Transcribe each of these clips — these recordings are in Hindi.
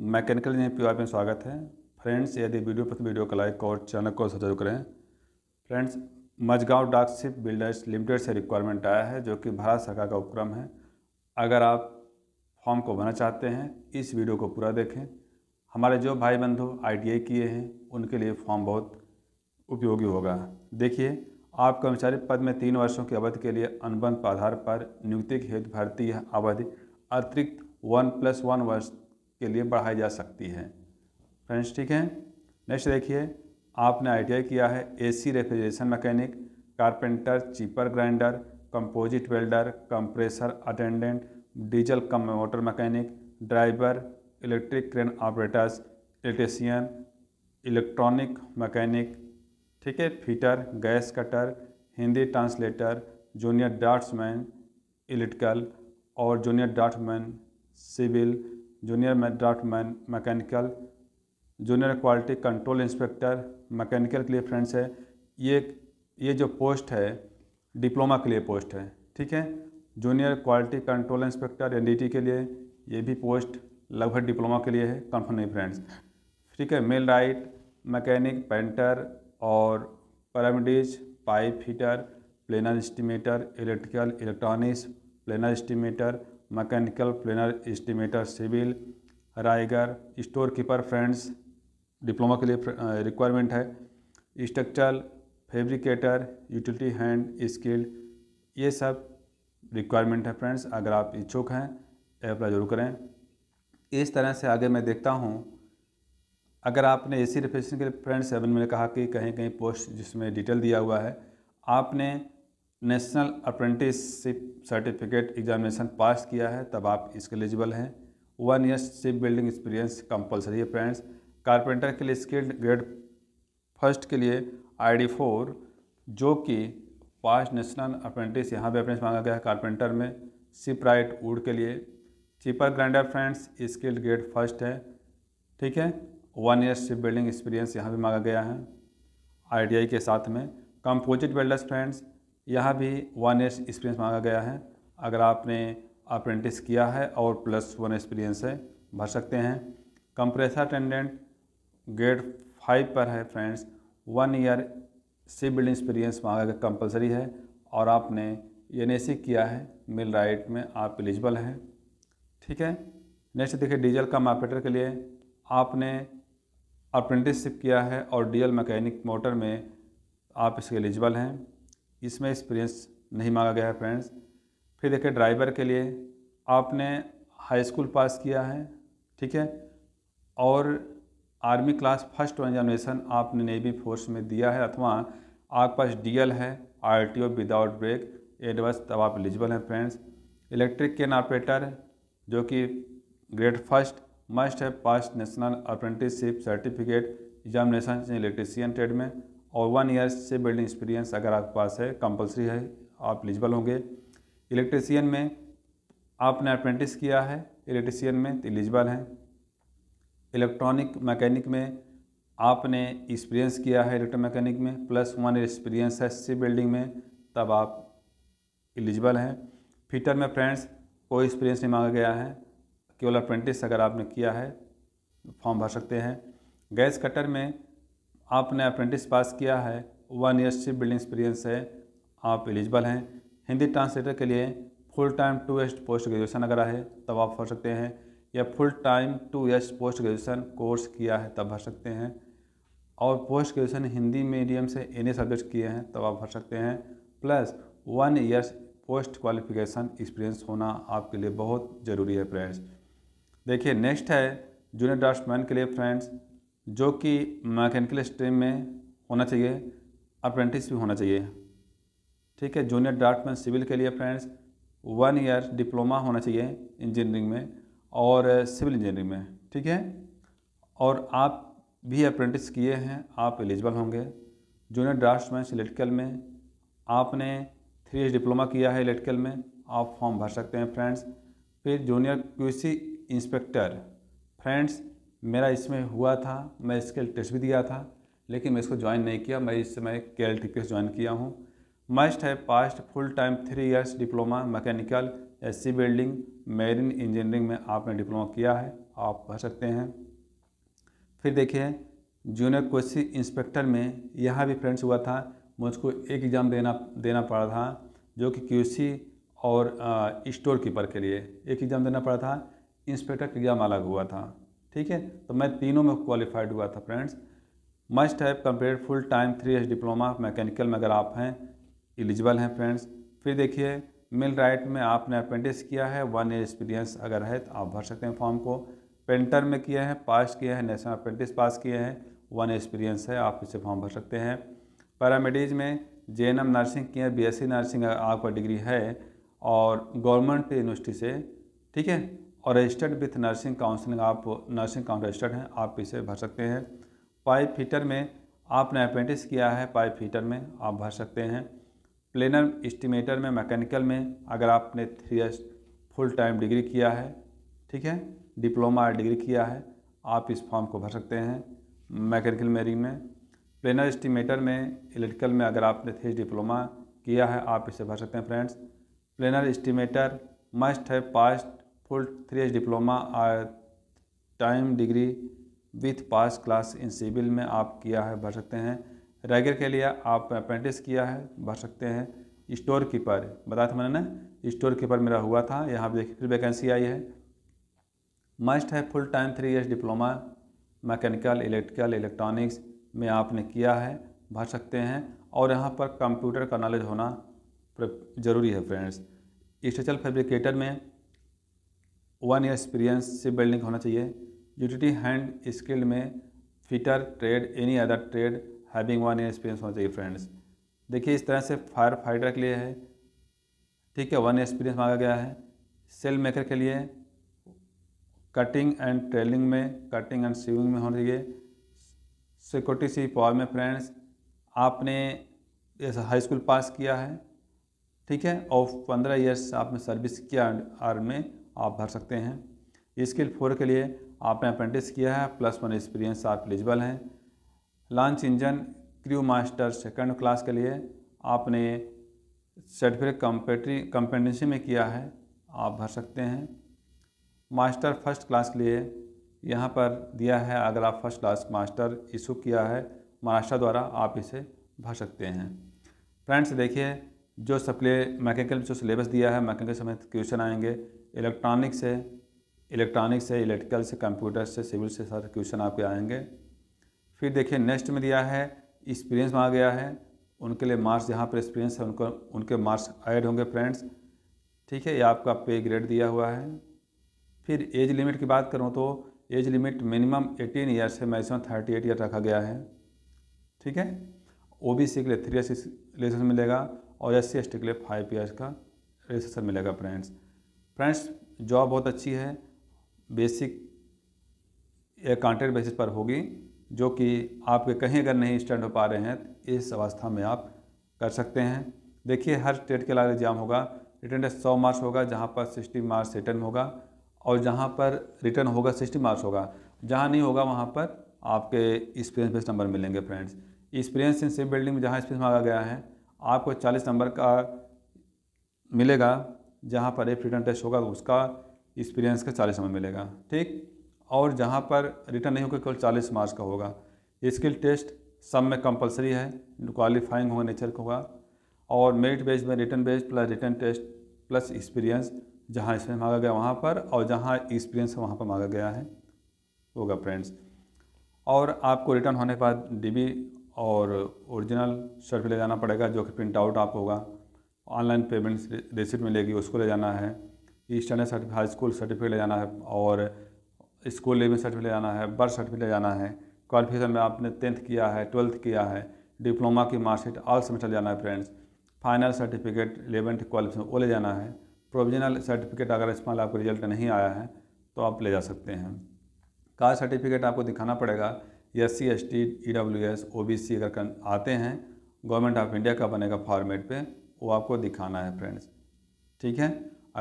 मैकेनिकल इंजीनियर पी में स्वागत है फ्रेंड्स यदि वीडियो पर वीडियो को लाइक और चैनल को सब्सक्राइब करें friends Mazagon dock ship builders limited से रिक्वायरमेंट आया है जो कि भारत सरकार का उपक्रम है अगर आप फॉर्म को भरना चाहते हैं इस वीडियो को पूरा देखें हमारे जो भाई बंधु आई किए हैं उनके लिए फॉर्म बहुत उपयोगी होगा देखिए आप कर्मचारी पद में तीन वर्षों की अवधि के लिए अनुबंध आधार पर नियुक्ति के हेतु भर्ती अवधि अतिरिक्त वन प्लस वन वर्ष के लिए बढ़ाई जा सकती है फ्रेंड्स ठीक है नेक्स्ट देखिए आपने आईटीआई किया है AC refrigeration mechanic carpenter chipper grinder composite welder compressor attendant diesel cum motor mechanic driver electric crane operators electrician electronic mechanic ठीक है fitter gas cutter Hindi translator junior draughtsman electrical और junior draughtsman civil junior draughtsman mechanical junior quality control inspector mechanical के लिए फ्रेंड्स है ये ये जो पोस्ट है डिप्लोमा के लिए पोस्ट है ठीक है junior quality control inspector NDT के लिए ये भी पोस्ट लगभग डिप्लोमा के लिए है कन्फर्म नहीं फ्रेंड्स ठीक है मेल राइट मैकेनिक पेंटर और पैरामिडीज pipe heater planner estimator electrical electronics planner estimator mechanical planner estimator civil rigger store keeper friends diploma के लिए रिक्वायरमेंट है structural fabricator utility hand skill ये सब रिक्वायरमेंट है फ्रेंड्स अगर आप इच्छुक हैं अप्लाई जरूर करें इस तरह से आगे मैं देखता हूँ अगर आपने ए सी रिफ्रेशन के लिए फ्रेंड्स सेवन में कहा कि कहीं कहीं पोस्ट जिसमें डिटेल दिया हुआ है आपने national apprenticeship certificate examination pass किया है तब आप इसके एलिजिबल हैं one year ship building experience compulsory है फ्रेंड्स कारपेंटर के लिए स्किल्ड ग्रेड फर्स्ट के लिए आई डी फोर जो कि पास नेशनल अप्रेंटिस यहाँ भी अप्रेंस मांगा गया है कारपेंटर में शिप राइट वुड के लिए chipper grinder friends skilled grade first है ठीक है one year ship building experience यहाँ भी मांगा गया है आई के साथ में कंपोजिट बिल्डर्स फ्रेंड्स यहाँ भी वन ईयर एक्सपीरियंस मांगा गया है अगर आपने अप्रेंटिस किया है और प्लस वन एक्सपीरियंस है भर सकते हैं कंप्रेसर अटेंडेंट ग्रेड फाइव पर है friends one year sea building experience मांगा गया कंपलसरी है और आपने एन किया है मिल राइट में आप एलिजिबल हैं ठीक है नेक्स्ट देखिए डीजल कम मार्पेटर के लिए आपने अप्रेंटिसशिप किया है और डीजल मैकेनिक मोटर में आप इसके एलिजिबल हैं इसमें एक्सपीरियंस नहीं मांगा गया है फ्रेंड्स फिर देखिए ड्राइवर के लिए आपने हाई स्कूल पास किया है ठीक है और आर्मी क्लास फर्स्ट एग्जामिनेशन आपने नेवी फोर्स में दिया है अथवा आपके पास डी है आरटीओ विदाउट ब्रेक एडवर्स तब आप एलिजिबल हैं फ्रेंड्स इलेक्ट्रिक केन ऑपरेटर जो कि ग्रेड फर्स्ट मस्ट है pass national apprenticeship certificate examination electrician trade में और वन ईयर से बिल्डिंग एक्सपीरियंस अगर आपके पास है कंपलसरी है आप एलिजिबल होंगे इलेक्ट्रीसियन में आपने अप्रेंटिस किया है इलेक्ट्रीसियन में तो एलिजिबल हैं इलेक्ट्रॉनिक मैकेनिक में आपने एक्सपीरियंस किया है इलेक्ट्रो मैकेनिक में प्लस वन ईयर एक्सपीरियंस है सी बिल्डिंग में तब आप एलिजिबल हैं फिटर में फ्रेंड्स कोई एक्सपीरियंस नहीं मांगा गया है केवल अप्रेंटिस अगर आपने किया है फॉर्म भर सकते हैं गैस कटर में आपने अप्रेंटिस पास किया है वन ईयर्स से बिल्डिंग एक्सपीरियंस है आप एलिजिबल हैं हिंदी ट्रांसलेटर के लिए full time two years post graduation अगर है तब आप भर सकते हैं या full time two years post graduation course किया है तब भर सकते हैं और पोस्ट ग्रेजुएशन हिंदी मीडियम से एन सब्जेक्ट किए हैं तब आप भर सकते हैं plus one years post qualification experience होना आपके लिए बहुत ज़रूरी है फ्रेंड्स देखिए नेक्स्ट है जूनियर ड्राफ्टमैन के लिए फ्रेंड्स जो कि मैकेनिकल स्ट्रीम में होना चाहिए अप्रेंटिस भी होना चाहिए ठीक है जूनियर ड्राफ्टमैन सिविल के लिए फ्रेंड्स वन ईयर डिप्लोमा होना चाहिए इंजीनियरिंग में और सिविल इंजीनियरिंग में ठीक है और आप भी अप्रेंटिस किए हैं आप एलिजिबल होंगे जूनियर ड्राफ्टमैन इलेक्ट्रिकल में आपने थ्री एच डिप्लोमा किया है इलेक्ट्रिकल में आप फॉर्म भर सकते हैं फ्रेंड्स फिर जूनियर क्यूसी इंस्पेक्टर फ्रेंड्स मेरा इसमें हुआ था मैं इसके टेस्ट भी दिया था लेकिन मैं इसको ज्वाइन नहीं किया मैं इस समय के एल ज्वाइन किया हूँ मस्ट है past full time three years diploma mechanical S C building marine engineering में आपने डिप्लोमा किया है आप कह सकते हैं फिर देखिए जूनियर कोसी इंस्पेक्टर में यहाँ भी फ्रेंड्स हुआ था मुझको एक एग्ज़ाम देना देना पड़ा था जो कि क्यूसी और स्टोर कीपर के लिए एक एग्ज़ाम देना पड़ा था इंस्पेक्टर का एग्ज़ाम अलग हुआ था ठीक है तो मैं तीनों में क्वालिफाइड हुआ था friends must have complete full time three years diploma mechanical में अगर आप हैं एलिजिबल हैं फ्रेंड्स फिर देखिए मिल राइट में आपने अप्रेंटिस किया है वन ईयर एक्सपीरियंस अगर है तो आप भर सकते हैं फॉर्म को पेंटर में किया है पास किया है नेशनल अप्रेंटिस पास किए हैं वन एक्सपीरियंस है आप इसे फॉर्म भर सकते हैं पैरामेडिज में जे नर्सिंग किया बी एस नर्सिंग आपका डिग्री है और गवर्नमेंट यूनिवर्सिटी से ठीक है और रजिस्टर्ड विथ नर्सिंग काउंसलिंग आप नर्सिंग काउंट रजिस्टर्ड हैं आप इसे भर सकते हैं पाइप हीटर में आपने अप्रेंटिस किया है पाइप हीटर में आप भर सकते हैं प्लेनर इस्टीमेटर में मैकेनिकल में अगर आपने three years full time degree किया है ठीक है डिप्लोमा डिग्री किया है आप इस फॉर्म को भर सकते हैं मैकेनिकल मेरिंग में प्लेनर इस्टीमेटर में इलेक्ट्रिकल में अगर आपने थ्री डिप्लोमा किया है आप इसे भर सकते हैं फ्रेंड्स प्लेनर इस्टीमेटर मस्ट है past full three diploma diploma time degree with pass class in civil में आप किया है भर सकते हैं रेगर के लिए आप अप्रेंटिस किया है भर सकते हैं स्टोर कीपर बताया था मैंने स्टोर कीपर मेरा हुआ था यहाँ पर देखिए फिर वैकेंसी आई है मस्ट है full time three years diploma mechanical electrical electronics में आपने किया है भर सकते हैं और यहाँ पर कंप्यूटर का नॉलेज होना जरूरी है फ्रेंड्स स्टेशल फैब्रिकेटर में one year experience ship building होना चाहिए यूटिलिटी हैंड स्किल में fitter trade any other trade having one year experience होना चाहिए फ्रेंड्स देखिए इस तरह से फायर फाइटर के लिए है ठीक है वन एक्सपीरियंस मांगा गया है सेल मेकर के लिए कटिंग एंड ट्रेलिंग में कटिंग एंड सीविंग में होना चाहिए सिक्योरिटी सी पावर में फ्रेंड्स आपने हाई स्कूल पास किया है ठीक है और पंद्रह ईयर्स आपने सर्विस किया आर्मी में आप भर सकते हैं स्किल फोर के लिए आपने अप्रेंटिस किया है प्लस वन एक्सपीरियंस आप एलिजिबल हैं launch engine crew master second class के लिए आपने सर्टिफिकेट कंपेटरी कंपेटेंसी में किया है आप भर सकते हैं मास्टर फर्स्ट क्लास के लिए यहाँ पर दिया है अगर आप फर्स्ट क्लास मास्टर इशू किया है महाराष्ट्र द्वारा आप इसे भर सकते हैं फ्रेंड्स देखिए जो सप्ले मैकेनिकल जो सिलेबस दिया है मैकेनिकल समय क्वेश्चन आएंगे इलेक्ट्रॉनिक्स है इलेक्ट्रॉनिक्स से इलेक्ट्रिकल से कंप्यूटर से सिविल से सारे क्वेश्चन आपके आएंगे फिर देखिए नेक्स्ट में दिया है एक्सपीरियंस आ गया है उनके लिए मार्क्स जहाँ पर एक्सपीरियंस है उनको उनके मार्क्स ऐड होंगे फ्रेंड्स ठीक है ये आपका पे ग्रेड दिया हुआ है फिर एज लिमिट की बात करूँ तो एज लिमिट मिनिमम 18 ईयर से मैक्सिमम 38 ईयर रखा गया है ठीक है ओ बी सी के लिए थ्री एस लेसन मिलेगा और एस सी के लिए फाइव ईयर्स का रजिस्ट्रेशन मिलेगा फ्रेंड्स फ्रेंड्स जॉब बहुत अच्छी है बेसिक या कॉन्ट्रैक्ट बेसिस पर होगी जो कि आपके कहीं अगर नहीं स्टैंड हो पा रहे हैं इस अवस्था में आप कर सकते हैं देखिए हर स्टेट के अलग एग्ज़ाम होगा रिटर्न टेस्ट सौ मार्क्स होगा जहाँ पर सिक्सटी मार्क्स रिटर्न होगा और जहाँ पर रिटर्न होगा सिक्सटी मार्क्स होगा जहाँ नहीं होगा वहाँ पर आपके एक्सपीरियंस बेस्ड नंबर मिलेंगे friends experience in same building में जहाँ एक्सपीरियंस मांगा गया है आपको 40 नंबर का मिलेगा जहाँ पर एक रिटर्न टेस्ट होगा उसका एक्सपीरियंस का 40 नंबर मिलेगा ठीक और जहाँ पर रिटर्न नहीं होगा केवल 40 मार्क्स का होगा स्किल टेस्ट सब में कंपलसरी है क्वालिफाइंग होगा नेचर का होगा और मेरिट बेस्ड में written based plus written test plus experience जहाँ इसमें मांगा गया वहाँ पर और जहाँ एक्सपीरियंस वहाँ पर मांगा गया है होगा फ्रेंड्स और आपको रिटर्न होने के बाद डीबी और ओरिजिनल सर्फ ले जाना पड़ेगा जो कि प्रिंट आउट आप होगा ऑनलाइन पेमेंट रिसिप्ट मिलेगी उसको ले जाना है ईस्टर्न सर्टिफिक हाई स्कूल सर्टिफिकेट ले जाना है और स्कूल लेवल सर्टिफिकेट ले जाना है बर्थ सर्टिफिकेट ले जाना है क्वालिफिकेशन में आपने टेंथ किया है ट्वेल्थ किया है डिप्लोमा की मार्कशीट ऑल सेमेस्टर ले जाना है friends final certificate eleventh qualification वो ले जाना है प्रोविजनल सर्टिफिकेट अगर इसमें आपको रिजल्ट नहीं आया है तो आप ले जा सकते हैं कास्ट सर्टिफिकेट आपको दिखाना पड़ेगा S C S T E W S O B C अगर आते हैं गवर्नमेंट ऑफ इंडिया का बनेगा फॉर्मेट पे वो आपको दिखाना है फ्रेंड्स ठीक है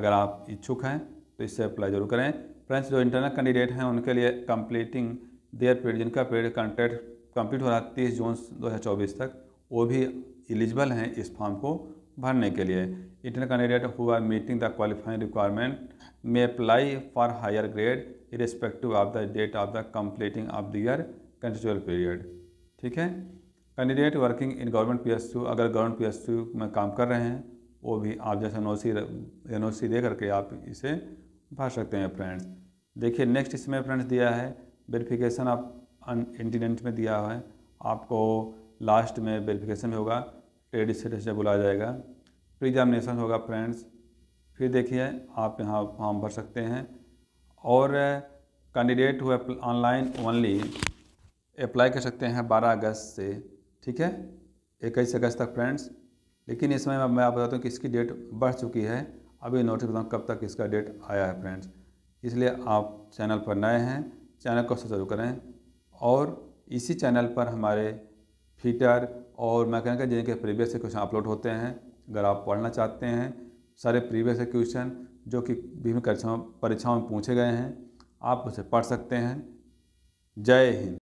अगर आप इच्छुक हैं तो इससे अप्लाई जरूर करें फ्रेंड्स जो इंटरनल कैंडिडेट हैं उनके लिए कंप्लीटिंग देयर पीरियड जिनका पीरियड कंटेक्ट कंप्लीट हो रहा है तीस जून 2024 तक वो भी एलिजिबल हैं इस फॉर्म को भरने के लिए इंटरनल कैंडिडेट हुआ meeting the qualifying requirement may apply for higher grade irrespective of the date of the completing of the year constitutional period ठीक है candidate working in government P अगर गवर्नमेंट पी में काम कर रहे हैं वो भी आप जैसे N O C N O सी दे करके आप इसे भर सकते हैं फ्रेंड्स देखिए नेक्स्ट इसमें फ्रेंड्स दिया है वेरिफिकेशन आप इंटीडेंट में दिया है आपको लास्ट में वेरिफिकेशन भी होगा ट्रेड स्टेटस जब बुलाया जाएगा प्री एग्जामिनेशन होगा फ्रेंड्स फिर देखिए आप यहाँ फॉर्म भर सकते हैं और कैंडिडेट हुए ऑनलाइन ओनली अप्लाई कर सकते हैं 12 अगस्त से ठीक है इक्कीस अगस्त तक फ्रेंड्स लेकिन इसमें मैं आप बताता हूँ कि इसकी डेट बढ़ चुकी है अभी नोटिस बताऊँ कब तक इसका डेट आया है फ्रेंड्स इसलिए आप चैनल पर नए हैं चैनल को सब्सक्राइब करें और इसी चैनल पर हमारे फीटर और मैकेनिकल इंजीनियरिंग जिनके प्रीवियस से क्वेश्चन अपलोड होते हैं अगर आप पढ़ना चाहते हैं सारे प्रीवियस क्वेश्चन जो कि विभिन्न परीक्षाओं में पूछे गए हैं आप उसे पढ़ सकते हैं जय हिंद